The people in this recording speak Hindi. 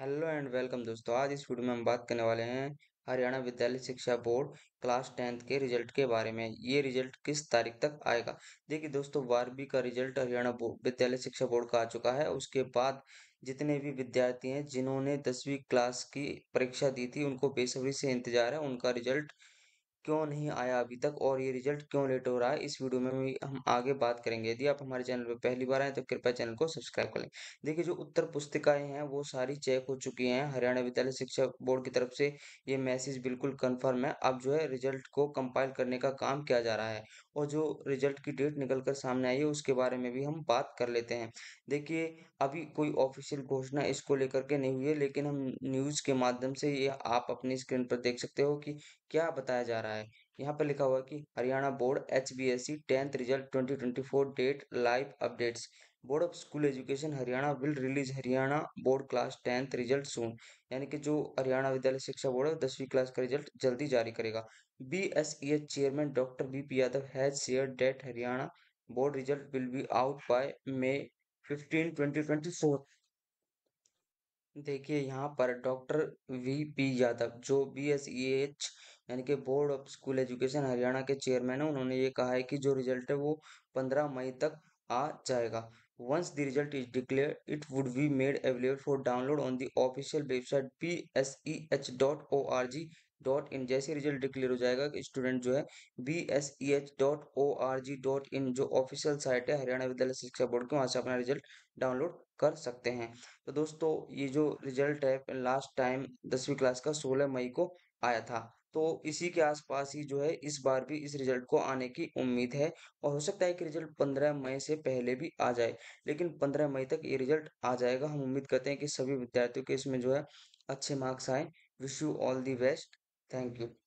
हेलो एंड वेलकम दोस्तों आज इस वीडियो में हम बात करने वाले हैं हरियाणा विद्यालय शिक्षा बोर्ड क्लास टेंथ के रिजल्ट के बारे में ये रिजल्ट किस तारीख तक आएगा देखिए दोस्तों बारहवीं का रिजल्ट हरियाणा विद्यालय शिक्षा बोर्ड का आ चुका है उसके बाद जितने भी विद्यार्थी हैं जिन्होंने दसवीं क्लास की परीक्षा दी थी उनको बेसब्री से इंतजार है उनका रिजल्ट क्यों नहीं आया अभी तक और ये रिजल्ट क्यों लेट हो रहा है इस वीडियो में हम आगे बात करेंगे यदि आप हमारे चैनल पर पहली बार आए तो कृपया चैनल को सब्सक्राइब कर लें देखिए जो उत्तर पुस्तिकाएं हैं वो सारी चेक हो चुकी हैं हरियाणा विद्यालय शिक्षा बोर्ड की तरफ से ये मैसेज बिल्कुल कन्फर्म है अब जो है रिजल्ट को कंपाइल करने का काम किया जा रहा है और जो रिजल्ट की डेट निकल कर सामने आई है उसके बारे में भी हम बात कर लेते हैं देखिए अभी कोई ऑफिशियल घोषणा इसको लेकर के नहीं हुई है लेकिन हम न्यूज़ के माध्यम से ये आप अपनी स्क्रीन पर देख सकते हो कि क्या बताया जा रहा है यहाँ पर लिखा हुआ है कि Haryana board H B S C tenth result twenty twenty four date live updates board of school education Haryana will release Haryana board class tenth result soon यानी कि जो हरियाणा विद्यालय शिक्षा बोर्ड है दसवीं क्लास का रिजल्ट जल्दी जारी करेगा B S E H chairman doctor B P Yadav has share date Haryana board result will be out by May fifteen twenty twenty four देखिए यहाँ पर डॉक्टर वी पी यादव जो बी एस ई एच यानी कि board of school education Haryana के चेयरमैन है उन्होंने ये कहा है कि जो रिजल्ट है वो पंद्रह मई तक आ जाएगा once the result is declared it would be made available for download on the official website bseh.org dot in जैसे रिजल्ट डिक्लेयर हो जाएगा कि स्टूडेंट जो है B S E H dot O R G dot in जो ऑफिशियल साइट है हरियाणा विद्यालय शिक्षा बोर्ड की वहाँ से अपना रिजल्ट डाउनलोड कर सकते हैं तो दोस्तों ये जो रिजल्ट है लास्ट टाइम दसवीं क्लास का सोलह मई को आया था तो इसी के आसपास ही जो है इस बार भी इस रिजल्ट को आने की उम्मीद है और हो सकता है कि रिजल्ट 15 मई से पहले भी आ जाए लेकिन 15 मई तक ये रिजल्ट आ जाएगा हम उम्मीद करते हैं कि सभी विद्यार्थियों के इसमें जो है अच्छे मार्क्स आए wish you all the best thank you